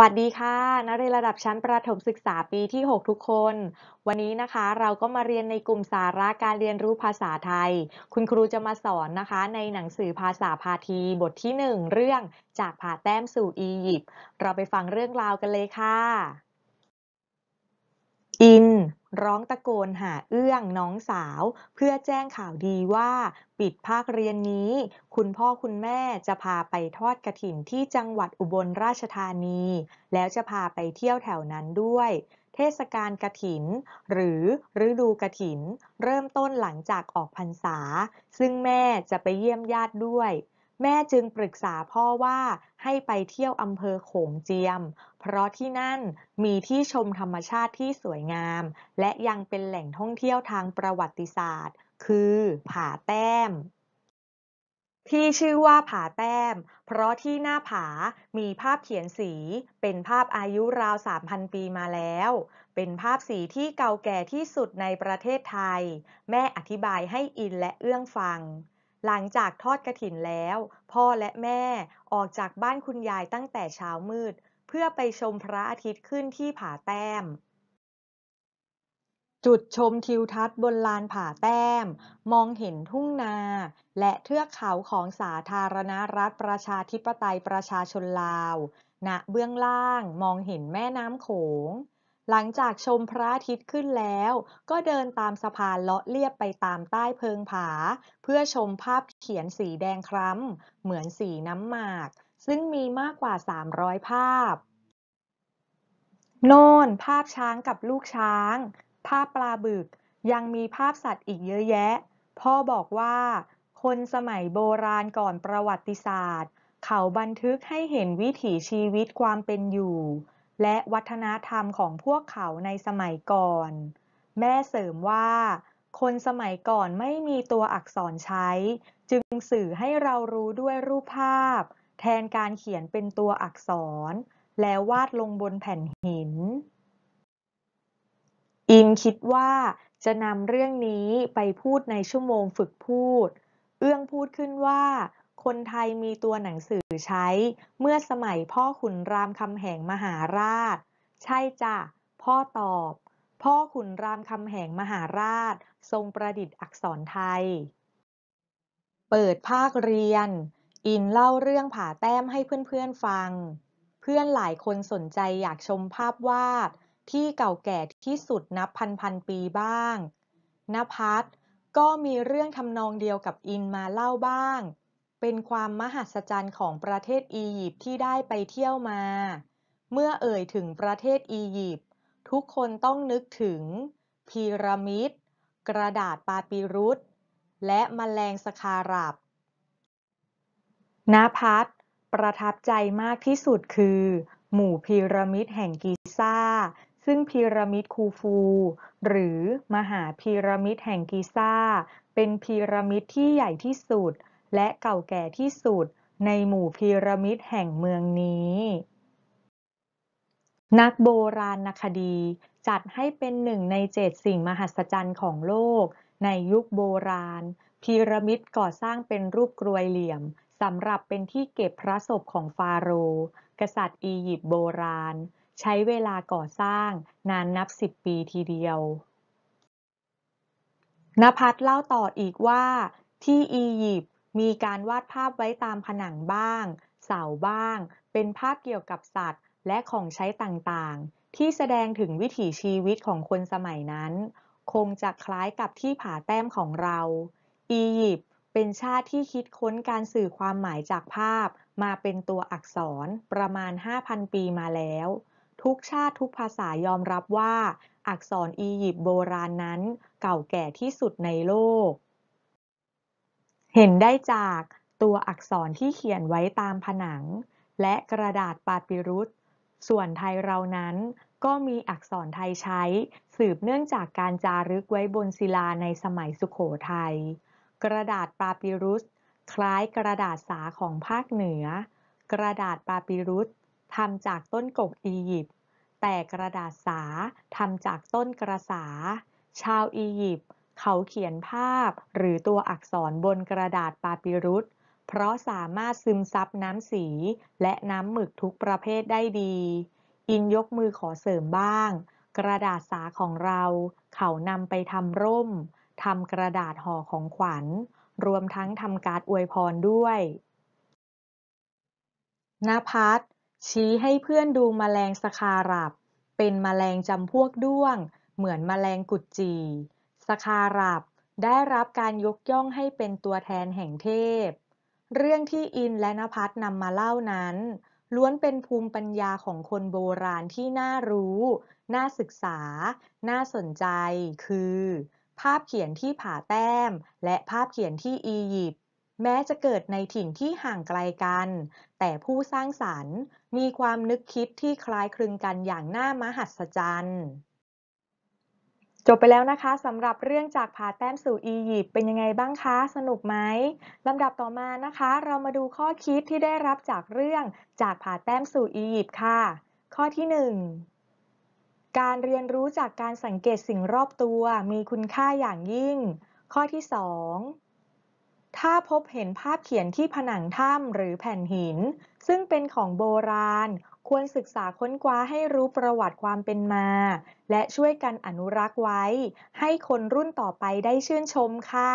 วัสดีค่ะนักเรียนระดับชั้นประถมศึกษาปีที่ 6 ทุกคน วันนี้นะคะเราก็มาเรียนในกลุ่มสาระการเรียนรู้ภาษาไทย คุณครูจะมาสอนนะคะ ในหนังสือภาษาพาทีบทที่ 1 เรื่องจากผ่าแต้มสู่อียิปต์เราไปฟังเรื่องราวกันเลยค่ะอิน ร้องตะโกนหาเอื้องน้องสาว เพื่อแจ้งข่าวดีว่า ปิดภาคเรียนนี้ คุณพ่อคุณแม่จะพาไปทอดกระถิ่นที่จังหวัดอุบลราชธานี แล้วจะพาไปเที่ยวแถวนั้นด้วย เทศกาลกระถิน หรือฤดูกระถิน เริ่มต้นหลังจากออกพรรษา ซึ่งแม่จะไปเยี่ยมญาติด้วยแม่จึงปรึกษาพ่อว่าให้ไปเที่ยวอำเภอโขงเจียม เพราะที่นั่นมีที่ชมธรรมชาติที่สวยงาม และยังเป็นแหล่งท่องเที่ยวทางประวัติศาสตร์ คือผาแต้ม ที่ชื่อว่าผาแต้ม เพราะที่หน้าผา มีภาพเขียนสีเป็นภาพอายุราว 3,000 ปีมาแล้ว เป็นภาพสีที่เก่าแก่ที่สุดในประเทศไทย แม่อธิบายให้อินและเอื้องฟังหลังจากทอดกระถินแล้ว พ่อและแม่ออกจากบ้านคุณยายตั้งแต่เช้ามืด เพื่อไปชมพระอาทิตย์ขึ้นที่ผาแต้ม จุดชมทิวทัศน์บนลานผาแต้ม มองเห็นทุ่งนา และเทือกเขาของสาธารณรัฐประชาธิปไตยประชาชนลาว ณ เบื้องล่างมองเห็นแม่น้ำโขงหลังจากชมพระอาทิตย์ขึ้นแล้ว ก็เดินตามสะพานเลาะเลียบไปตามใต้เพิงผา เพื่อชมภาพเขียนสีแดงคล้ำเหมือนสีน้ำหมาก ซึ่งมีมากกว่า 300 ภาพ โน่น ภาพช้างกับลูกช้าง ภาพปลาบึกยังมีภาพสัตว์อีกเยอะแยะ พ่อบอกว่า คนสมัยโบราณก่อนประวัติศาสตร์ เขาบันทึกให้เห็นวิถีชีวิตความเป็นอยู่และวัฒนธรรมของพวกเขาในสมัยก่อน แม่เสริมว่า คนสมัยก่อนไม่มีตัวอักษรใช้ จึงสื่อให้เรารู้ด้วยรูปภาพ แทนการเขียนเป็นตัวอักษร แล้ววาดลงบนแผ่นหิน อิงคิดว่า จะนำเรื่องนี้ไปพูดในชั่วโมงฝึกพูด เอื้องพูดขึ้นว่าคนไทยมีตัวหนังสือใช้เมื่อสมัยพ่อขุนรามคำแหงมหาราช ใช่จ้ะพ่อตอบ พ่อขุนรามคำแหงมหาราชทรงประดิษฐ์อักษรไทย เปิดภาคเรียน อินเล่าเรื่องผาแต้มให้เพื่อนๆฟัง เพื่อนหลายคนสนใจอยากชมภาพวาดที่เก่าแก่ที่สุดนับพันพันปีบ้างนภัสก็มีเรื่องทำนองเดียวกับอินมาเล่าบ้างเป็นความมหัศจรรย์ของประเทศอียิปต์ที่ได้ไปเที่ยวมา เมื่อเอ่ยถึงประเทศอียิปต์ทุกคนต้องนึกถึง พีระมิดกระดาษปาปิรุสและมแมลงสคารับนาพัทประทับใจมากที่สุดคือ หมู่พีระมิดแห่งกิซ่า ซึ่งพีระมิดคูฟู หรือมหาพีระมิดแห่งกิซ่า เป็นพีระมิดที่ใหญ่ที่สุดและเก่าแก่ที่สุดในหมู่พีระมิดแห่งเมืองนี้ นักโบราณคดีจัดให้เป็นหนึ่งในเจ็ดสิ่งมหัศจรรย์ของโลก ในยุคโบราณ พีระมิดก่อสร้างเป็นรูปกรวยเหลี่ยมสำหรับเป็นที่เก็บพระศพของฟาโรห์กษัตริย์อียิปต์โบราณ ใช้เวลาก่อสร้างนานนับสิบปีทีเดียวนภัทรเล่าต่ออีกว่า ที่อียิปต์มีการวาดภาพไว้ตามผนังบ้าง เสาบ้าง เป็นภาพเกี่ยวกับสัตว์และของใช้ต่าง ๆ ที่แสดงถึงวิถีชีวิตของคนสมัยนั้น คงจะคล้ายกับที่ผาแต้มของเรา อียิปต์เป็นชาติที่คิดค้นการสื่อความหมายจากภาพมาเป็นตัวอักษรประมาณ 5,000 ปีมาแล้ว ทุกชาติทุกภาษายอมรับว่าอักษรอียิปต์โบราณนั้นเก่าแก่ที่สุดในโลกเห็นได้จากตัวอักษรที่เขียนไว้ตามผนัง และกระดาษปาปิรุษส่วนไทยเรานั้นก็มีอักษรไทยใช้สืบเนื่องจากการจารึกไว้บนศิลาในสมัยสุขโขทยัย กระดาษปาปิรุษคล้ายกระดาษสาของภาคเหนือ กระดาษปาปิรุษทำจากต้นกกอียิปต์แต่กระดาษสาทำจากต้นกระสาชาวอียิปต์เขาเขียนภาพหรือตัวอักษรบนกระดาษปาปิรุสเพราะสามารถซึมซับน้ำสีและน้ำหมึกทุกประเภทได้ดี อินยกมือขอเสริมบ้าง กระดาษสาของเรา เขานำไปทำร่ม ทำกระดาษห่อของขวัญ รวมทั้งทำการ์ดอวยพรด้วยนภัสชี้ให้เพื่อนดูมแมลงสคารับ เป็นมแมลงจำพวกด้วง เหมือนมแมลงกุดจีสคารับได้รับการยกย่องให้เป็นตัวแทนแห่งเทพ เรื่องที่อินและนภัสนำมาเล่านั้น ล้วนเป็นภูมิปัญญาของคนโบราณที่น่ารู้ น่าศึกษา น่าสนใจ คือภาพเขียนที่ผาแต้มและภาพเขียนที่อียิปต์แม้จะเกิดในถิ่นที่ห่างไกลกัน แต่ผู้สร้างสารรค์มีความนึกคิดที่คล้ายคลึงกันอย่างน่ามหัศจรรย์จบไปแล้วนะคะสำหรับเรื่องจากผาแต้มสู่อียิปต์เป็นยังไงบ้างคะ สนุกไหมลำดับต่อมานะคะเรามาดูข้อคิดที่ได้รับจากเรื่องจากผาแต้มสู่อียิปต์ค่ะ ข้อที่ 1 การเรียนรู้จากการสังเกตสิ่งรอบตัวมีคุณค่าอย่างยิ่ง ข้อที่ 2 ถ้าพบเห็นภาพเขียนที่ผนังถ้ำหรือแผ่นหิน ซึ่งเป็นของโบราณควรศึกษาค้นคว้าให้รู้ประวัติความเป็นมา และช่วยกันอนุรักษ์ไว้ ให้คนรุ่นต่อไปได้ชื่นชมค่ะ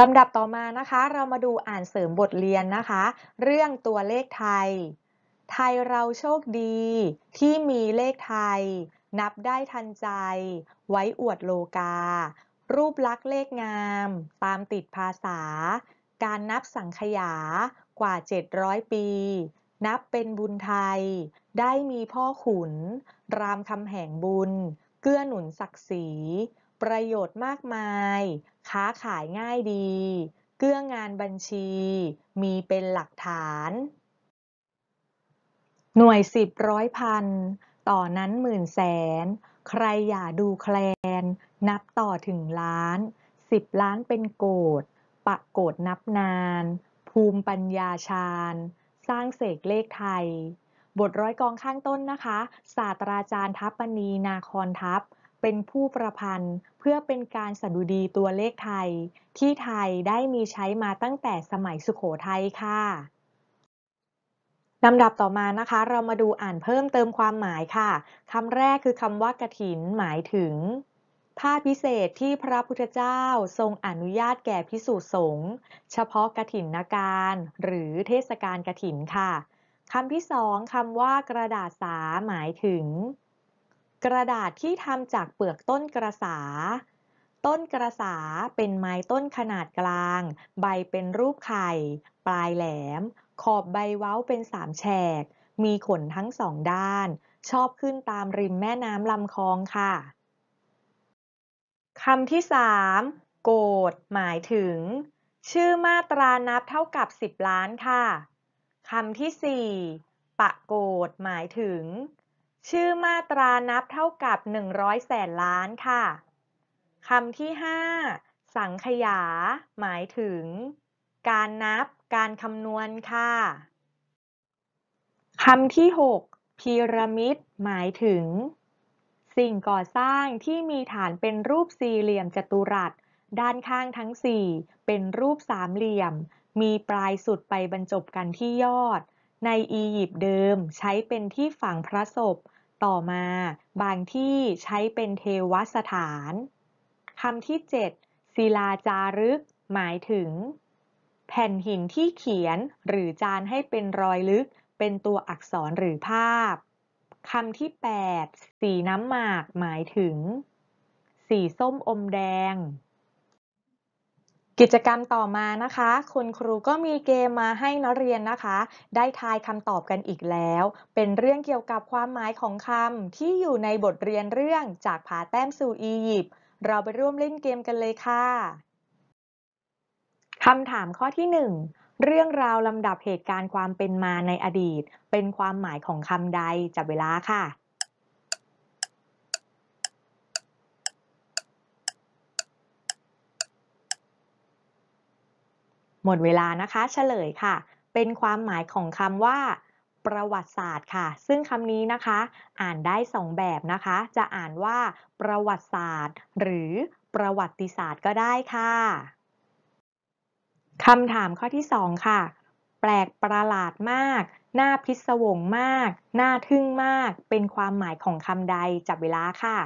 ลำดับต่อมานะคะ เรามาดูอ่านเสริมบทเรียนนะคะ เรื่องตัวเลขไทย ไทยเราโชคดี ที่มีเลขไทย นับได้ทันใจ ไว้อวดโลกา รูปลักษ์เลขงาม ตามติดภาษา การนับสังขยา กว่า 700 ปีนับเป็นบุญไทย ได้มีพ่อขุน รามคำแหงบุญ เกื้อหนุนศักดิ์ศรีประโยชน์มากมาย ค้าขายง่ายดีเกื้องานบัญชี มีเป็นหลักฐาน หน่วยสิบร้อยพัน ต่อนั้นหมื่นแสน ใครอย่าดูแคลน นับต่อถึงล้าน สิบล้านเป็นโกดปะโกดนับนาน ภูมิปัญญาชาญสร้างเสกเลขไทย บทร้อยกองข้างต้นนะคะ ศาสตราจารย์ทัพปณีนาคอนทัพ เป็นผู้ประพันธ์เพื่อเป็นการสดุดีตัวเลขไทย ที่ไทยได้มีใช้มาตั้งแต่สมัยสุขโขทัยค่ะลำดับต่อมานะคะ เรามาดูอ่านเพิ่มเติมความหมายค่ะ คำแรกคือคำว่ากระถินหมายถึงผ้าพิเศษที่พระพุทธเจ้าทรงอนุญาตแก่พิสูจน์สงฆ์เฉพาะกระถินนาการหรือเทศกาลกระถินค่ะคำที่สองคำว่ากระดาษสาหมายถึง กระดาษที่ทำจากเปลือกต้นกระสา ต้นกระสาเป็นไม้ต้นขนาดกลาง ใบเป็นรูปไข่ ปลายแหลม ขอบใบเว้าเป็นสามแฉก มีขนทั้งสองด้าน ชอบขึ้นตามริมแม่น้ำลำคลองค่ะคำที่3โกดหมายถึง ชื่อมาตรานับเท่ากับ10ล้านค่ะคำที่4ปะโกดหมายถึงชื่อมาตรานับเท่ากับ100แสนล้านค่ะคำที่5สังขยาหมายถึง การนับการคำนวณค่ะคำที่ 6 พีระมิดหมายถึงสิ่งก่อสร้างที่มีฐานเป็นรูปสี่เหลี่ยมจัตุรัส ด้านข้างทั้งสี่เป็นรูปสามเหลี่ยม มีปลายสุดไปบรรจบกันที่ยอด ในอียิปต์เดิมใช้เป็นที่ฝังพระศพต่อมาบางที่ใช้เป็นเทวสถานคำที่7ศิลาจารึก หมายถึง แผ่นหินที่เขียนหรือจานให้เป็นรอยลึกเป็นตัวอักษรหรือภาพคำที่ 8 สีน้ำหมากหมายถึง สีส้มอมแดง กิจกรรมต่อมานะคะคุณครูก็มีเกมมาให้นักเรียนนะคะ ได้ทายคำตอบกันอีกแล้ว เป็นเรื่องเกี่ยวกับความหมายของคำที่อยู่ในบทเรียนเรื่องจากผาแต้มสู่อียิปต์เราไปร่วมเล่นเกมกันเลยค่ะคำถามข้อที่ 1เรื่องราวลำดับเหตุการณ์ความเป็นมาในอดีต เป็นความหมายของคำใดจับเวลาค่ะ หมดเวลานะคะ เฉลยค่ะ เป็นความหมายของคำว่า ประวัติศาสตร์ค่ะ ซึ่งคำนี้นะคะ อ่านได้สองแบบนะคะ จะอ่านว่า ประวัติศาสตร์ หรือประวัติศาสตร์ก็ได้ค่ะคำถามข้อที่ 2 ค่ะ แปลกประหลาดมาก น่าพิศวงมาก น่าทึ่งมาก เป็นความหมายของคำใดจับเวลาค่ะ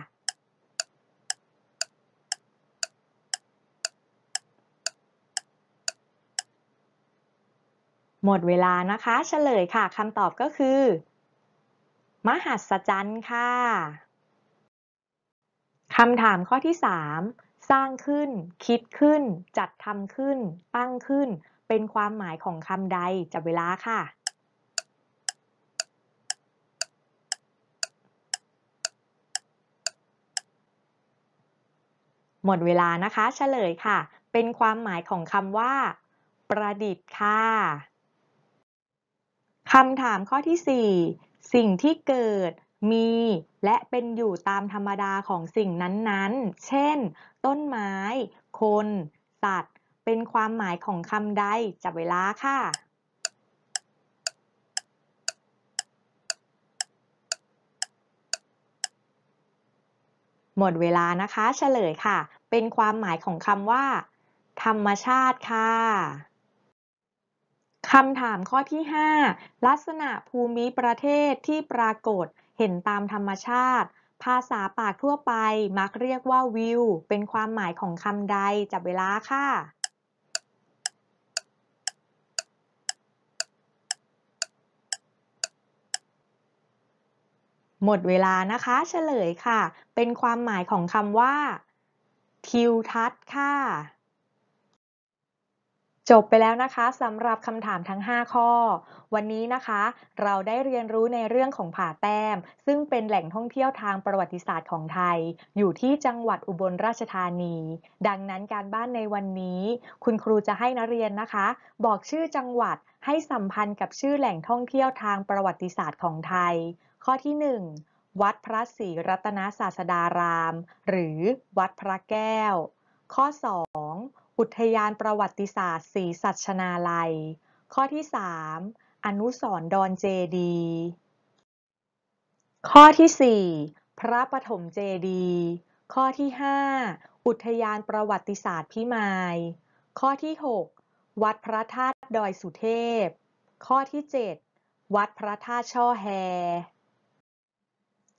หมดเวลานะคะ เฉลยค่ะคำตอบก็คือ มหัศจรรย์ค่ะ คำถามข้อที่ 3สร้างขึ้น คิดขึ้น จัดทำขึ้น ตั้งขึ้น เป็นความหมายของคำใดจับเวลาค่ะ หมดเวลานะคะ เฉลยค่ะ เป็นความหมายของคำว่า ประดิษฐ์ค่ะคำถามข้อที่ 4 สิ่งที่เกิดมี และเป็นอยู่ตามธรรมดาของสิ่งนั้นๆ เช่น ต้นไม้ คน สัตว์ เป็นความหมายของคำใด จับเวลาค่ะ หมดเวลานะคะ เฉลยค่ะ เป็นความหมายของคำว่า ธรรมชาติค่ะ คำถามข้อที่ 5 ลักษณะภูมิประเทศที่ปรากฏเห็นตามธรรมชาติ ภาษาปากทั่วไป มักเรียกว่า วิว เป็นความหมายของคำใดจับเวลาค่ะ หมดเวลานะคะ เฉลยค่ะ เป็นความหมายของคำว่า ทิวทัศน์ค่ะจบไปแล้วนะคะสำหรับคำถามทั้ง 5 ข้อ วันนี้นะคะ เราได้เรียนรู้ในเรื่องของผาแต้ม ซึ่งเป็นแหล่งท่องเที่ยวทางประวัติศาสตร์ของไทย อยู่ที่จังหวัดอุบลราชธานี ดังนั้นการบ้านในวันนี้ คุณครูจะให้นักเรียนนะคะ บอกชื่อจังหวัดให้สัมพันธ์กับชื่อแหล่งท่องเที่ยวทางประวัติศาสตร์ของไทย ข้อที่ 1 วัดพระศรีรัตนศาสดาราม หรือ วัดพระแก้ว ข้อ2อุทยานประวัติศาสตร์ศรีสัชนาลัย ข้อที่3อนุสรดอนเจดี ข้อที่4พระปฐมเจดี ข้อที่5อุทยานประวัติศาสตร์พิมาย ข้อที่ 6 วัดพระธาตุดอยสุเทพ ข้อที่ 7 วัดพระธาตุช่อแฮ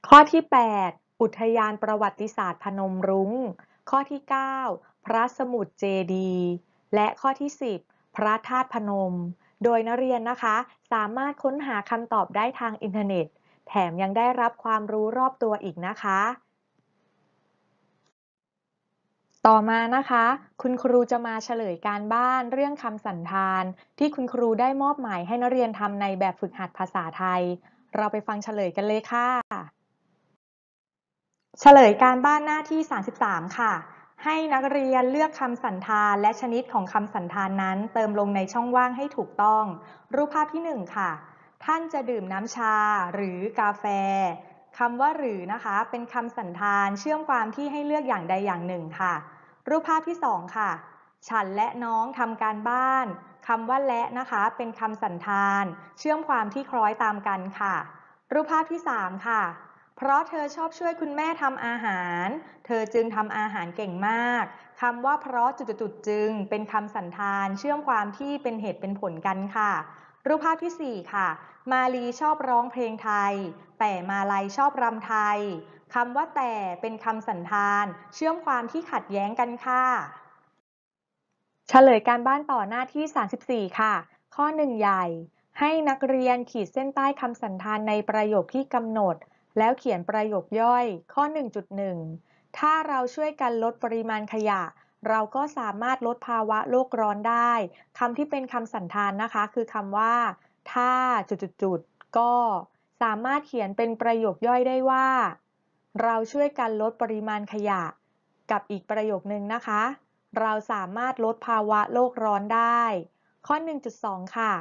ข้อที่ 8 อุทยานประวัติศาสตร์พนมรุง้ง ข้อที่ 9พระสมุดเจดี และข้อที่ 10 พระธาตุพนม โดยนักเรียนนะคะ สามารถค้นหาคำตอบได้ทางอินเทอร์เน็ต แถมยังได้รับความรู้รอบตัวอีกนะคะ ต่อมานะคะ คุณครูจะมาเฉลยการบ้านเรื่องคำสันธาน ที่คุณครูได้มอบหมายให้นักเรียนทำในแบบฝึกหัดภาษาไทย เราไปฟังเฉลยกันเลยค่ะ เฉลยการบ้านหน้าที่ 33ค่ะให้นักเรียนเลือกคำสันธานและชนิดของคำสันธานนั้นเติมลงในช่องว่างให้ถูกต้อง รูปภาพที่ 1 ค่ะ ท่านจะดื่มน้ำชาหรือกาแฟ คำว่าหรือนะคะเป็นคำสันธานเชื่อมความที่ให้เลือกอย่างใดอย่างหนึ่งค่ะ รูปภาพที่ 2 ค่ะ ฉันและน้องทำการบ้าน คำว่าและนะคะเป็นคำสันธาน เชื่อมความที่คล้อยตามกันค่ะ รูปภาพที่3ค่ะเพราะเธอชอบช่วยคุณแม่ทำอาหาร เธอจึงทำอาหารเก่งมาก คำว่าเพราะจุดจุดจึงเป็นคำสันธานเชื่อมความที่เป็นเหตุเป็นผลกันค่ะ รูปภาพที่ 4 ค่ะ มาลีชอบร้องเพลงไทย แต่มาลัยชอบรำไทย คำว่าแต่เป็นคำสันธาน เชื่อมความที่ขัดแย้งกันค่ะ เฉลยการบ้านต่อหน้าที่ 34 ค่ะ ข้อ1ใหญ่ ให้นักเรียนขีดเส้นใต้คำสันธานในประโยคที่กำหนดแล้วเขียนประโยคย่อย ข้อ 1.1 ถ้าเราช่วยกันลดปริมาณขยะ เราก็สามารถลดภาวะโลกร้อนได้ คำที่เป็นคำสันธานนะคะ คือคำว่าถ้าจุดๆก็สามารถเขียนเป็นประโยคย่อยได้ว่า เราช่วยกันลดปริมาณขยะ กับอีกประโยคนึงนะคะ เราสามารถลดภาวะโลกร้อนได้ ข้อ 1.2 ค่ะ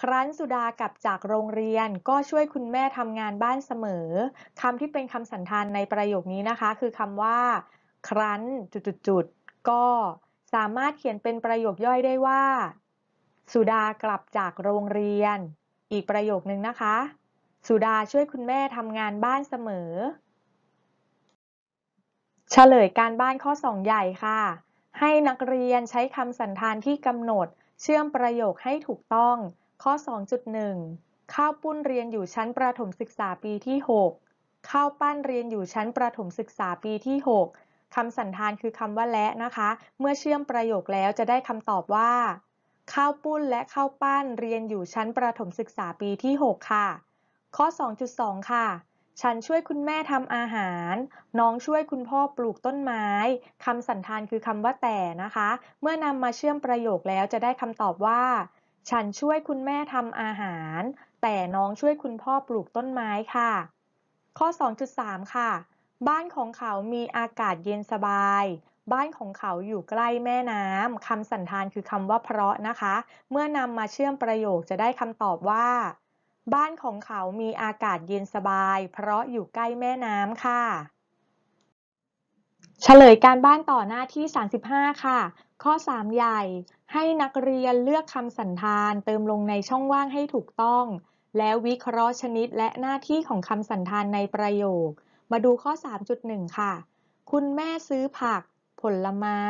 ครั้นสุดากลับจากโรงเรียน ก็ช่วยคุณแม่ทำงานบ้านเสมอ คำที่เป็นคำสันธานในประโยคนี้นะคะ คือคำว่า ครั้นจุดุๆก็สามารถเขียนเป็นประโยคย่อยได้ว่า สุดากลับจากโรงเรียน อีกประโยคนึงนะคะ สุดาช่วยคุณแม่ทำงานบ้านเสมอ เฉลยการบ้านข้อ 2 ใหญ่ค่ะ ให้นักเรียนใช้คำสันธานที่กำหนด เชื่อมประโยคให้ถูกต้องข้อ 2.1ข้าวปุ้นเรียนอยู่ชั้นประถมศึกษาปีที่6ข้าวปั้นเรียนอยู่ชั้นประถมศึกษาปีที่ 6 คำสันธานคือคำว่าและนะคะ เมื่อเชื่อมประโยคแล้วจะได้คำตอบว่าข้าวปุ้นและข้าวปั้น เรียนอยู่ชั้นประถมศึกษาปีที่ 6 ค่ะ ข้อ 2.2 ค่ะฉันช่วยคุณแม่ทำอาหาร น้องช่วยคุณพ่อปลูกต้นไม้ คำสันธานคือคำว่าแต่นะคะ เมื่อนำมาเชื่อมประโยคแล้วจะได้คำตอบว่าฉันช่วยคุณแม่ทำอาหาร แต่น้องช่วยคุณพ่อปลูกต้นไม้ค่ะ ข้อ 2.3 ค่ะ บ้านของเขามีอากาศเย็นสบาย บ้านของเขาอยู่ใกล้แม่น้ำคำสันธานคือคำว่าเพราะนะคะ เมื่อนำมาเชื่อมประโยคจะได้คำตอบว่า บ้านของเขามีอากาศเย็นสบาย เพราะอยู่ใกล้แม่น้ำค่ะเฉลยการบ้านต่อหน้าที่ 35 ค่ะ ข้อ 3 ใหญ่ ให้นักเรียนเลือกคำสันธานเติมลงในช่องว่างให้ถูกต้อง แล้ววิเคราะห์ชนิดและหน้าที่ของคำสันธานในประโยค มาดูข้อ 3.1 ค่ะ คุณแม่ซื้อผักผลไม้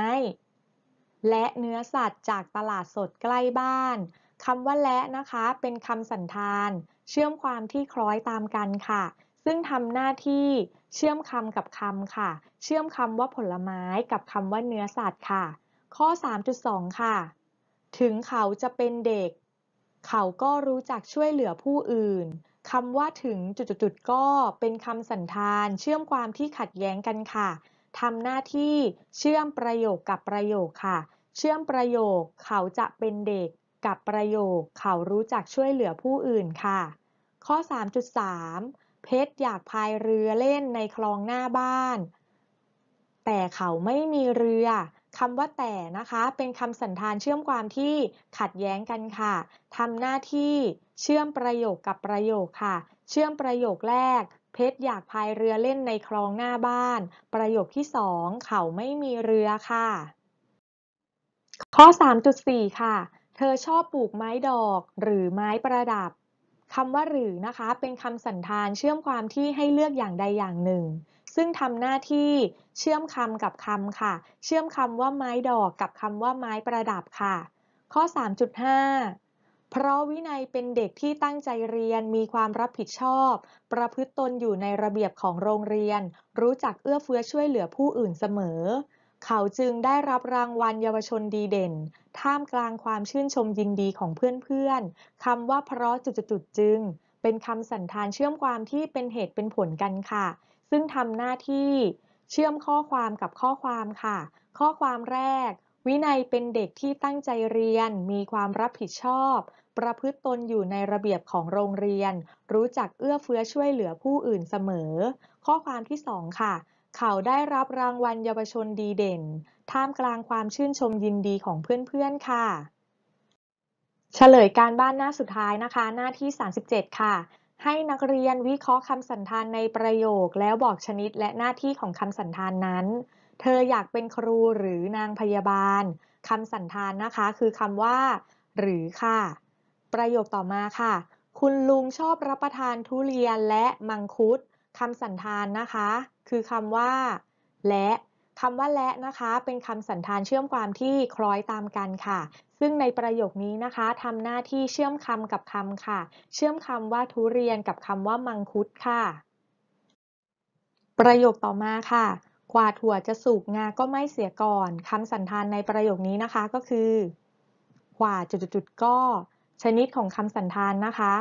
และเนื้อสัตว์จากตลาดสดใกล้บ้าน คำว่าและนะคะ เป็นคำสันธาน เชื่อมความที่คล้อยตามกันค่ะ ซึ่งทำหน้าที่เชื่อมคำกับคำค่ะ เชื่อมคำว่าผลไม้กับคำว่าเนื้อสัตว์ค่ะ ข้อ 3.2 ค่ะ ถึงเขาจะเป็นเด็ก เขาก็รู้จักช่วยเหลือผู้อื่นคำว่าถึงจุดๆก็เป็นคำสันธาน เชื่อมความที่ขัดแย้งกันค่ะทำหน้าที่เชื่อมประโยคกับประโยคค่ะ เชื่อมประโยคเขาจะเป็นเด็ก กับประโยคเขารู้จักช่วยเหลือผู้อื่นค่ะ ข้อ 3.3เพชรอยากพายเรือเล่นในคลองหน้าบ้าน แต่เขาไม่มีเรือคำว่าแต่นะคะ เป็นคำสันธานเชื่อมความที่ขัดแย้งกันค่ะทำหน้าที่เชื่อมประโยคกับประโยคค่ะ เชื่อมประโยคแรก เพชรอยากพายเรือเล่นในคลองหน้าบ้าน ประโยคที่สองเขาไม่มีเรือค่ะ ข้อ 3.4 ค่ะ เธอชอบปลูกไม้ดอกหรือไม้ประดับคำว่าหรือนะคะ เป็นคำสันธานเชื่อมความที่ให้เลือกอย่างใดอย่างหนึ่ง ซึ่งทำหน้าที่เชื่อมคำกับคำค่ะ เชื่อมคำว่าไม้ดอก กับคำว่าไม้ประดับค่ะ ข้อ 3.5 เพราะวินัยเป็นเด็กที่ตั้งใจเรียนมีความรับผิดชอบ ประพฤติตนอยู่ในระเบียบของโรงเรียน รู้จักเอื้อเฟื้อช่วยเหลือผู้อื่นเสมอเขาจึงได้รับรางวัลเยาวชนดีเด่น ท่ามกลางความชื่นชมยินดีของเพื่อนๆคำว่าเพราะจุดๆจึง เป็นคำสันธานเชื่อมความที่เป็นเหตุเป็นผลกันค่ะ ซึ่งทำหน้าที่ เชื่อมข้อความกับข้อความค่ะ ข้อความแรก วินัยเป็นเด็กที่ตั้งใจเรียน มีความรับผิดชอบ ประพฤติตนอยู่ในระเบียบของโรงเรียน รู้จักเอื้อเฟื้อช่วยเหลือผู้อื่นเสมอ ข้อความที่2ค่ะเขาได้รับรางวัลเยาวชนดีเด่น ท่ามกลางความชื่นชมยินดีของเพื่อนๆค่ะ เฉลยการบ้านหน้าสุดท้ายนะคะหน้าที่ 37 ค่ะ ให้นักเรียนวิเคราะห์คำสันธานในประโยคแล้วบอกชนิดและหน้าที่ของคำสันธานนั้น เธออยากเป็นครูหรือนางพยาบาลคำสันธานนะคะ คือคำว่า หรือค่ะ ประโยคต่อมาค่ะ คุณลุงชอบรับประทานทุเรียนและมังคุดคำสันธานนะคะ คือคำว่า และคำว่าและนะคะ เป็นคำสันธานเชื่อมความที่คล้อยตามกันค่ะ ซึ่งในประโยคนี้นะคะทำหน้าที่เชื่อมคำกับคำค่ะ เชื่อมคำว่าทุเรียนกับคำว่ามังคุดค่ะ ประโยคต่อมาค่ะกว่าถั่วจะสุกงาก็ไม่เสียก่อนคำสันธานในประโยคนี้นะคะก็คือกว่าจุดๆก็ ชนิดของคำสันธานนะคะ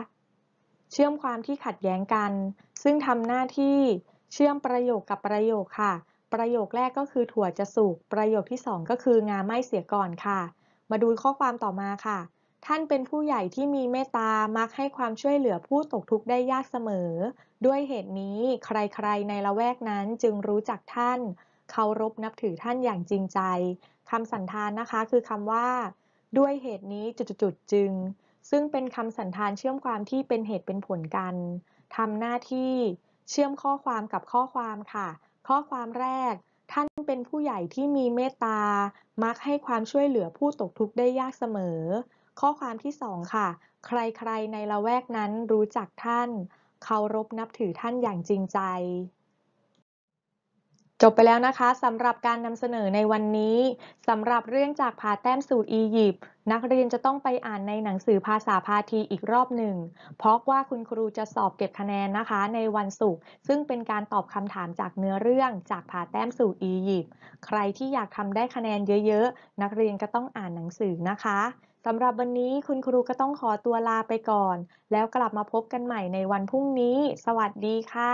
เชื่อมความที่ขัดแย้งกัน ซึ่งทำหน้าที่เชื่อมประโยคกับประโยคค่ะ ประโยคแรกก็คือถั่วจะสุกประโยคที่ 2 ก็คืองาไม่เสียก่อนค่ะ มาดูข้อความต่อมาค่ะ ท่านเป็นผู้ใหญ่ที่มีเมตตา มักให้ความช่วยเหลือผู้ตกทุกข์ได้ยากเสมอ ด้วยเหตุนี้ใครๆ ในละแวกนั้นจึงรู้จักท่าน เคารพนับถือท่านอย่างจริงใจคำสันธานนะคะ คือคำว่า ด้วยเหตุนี้จุดๆจึงซึ่งเป็นคำสันธานเชื่อมความที่เป็นเหตุเป็นผลกันทำหน้าที่ เชื่อมข้อความกับข้อความค่ะ ข้อความแรก ท่านเป็นผู้ใหญ่ที่มีเมตตา มักให้ความช่วยเหลือผู้ตกทุกข์ได้ยากเสมอ ข้อความที่สองค่ะ ใครๆ ในละแวกนั้นรู้จักท่าน เคารพนับถือท่านอย่างจริงใจจบไปแล้วนะคะสำหรับการนำเสนอในวันนี้สำหรับเรื่องจากผาแต้มสูตรอียิปต์นักเรียนจะต้องไปอ่านในหนังสือภาษาพาทีอีกรอบหนึ่ง เพราะว่าคุณครูจะสอบเก็บคะแนนนะคะในวันศุกร์ซึ่งเป็นการตอบคำถามจากเนื้อเรื่องจากผาแต้มสูตรอียิปต์ใครที่อยากทำได้คะแนนเยอะๆ นักเรียนก็ต้องอ่านหนังสือนะคะสำหรับวันนี้คุณครูก็ต้องขอตัวลาไปก่อน แล้วกลับมาพบกันใหม่ในวันพรุ่งนี้ สวัสดีค่ะ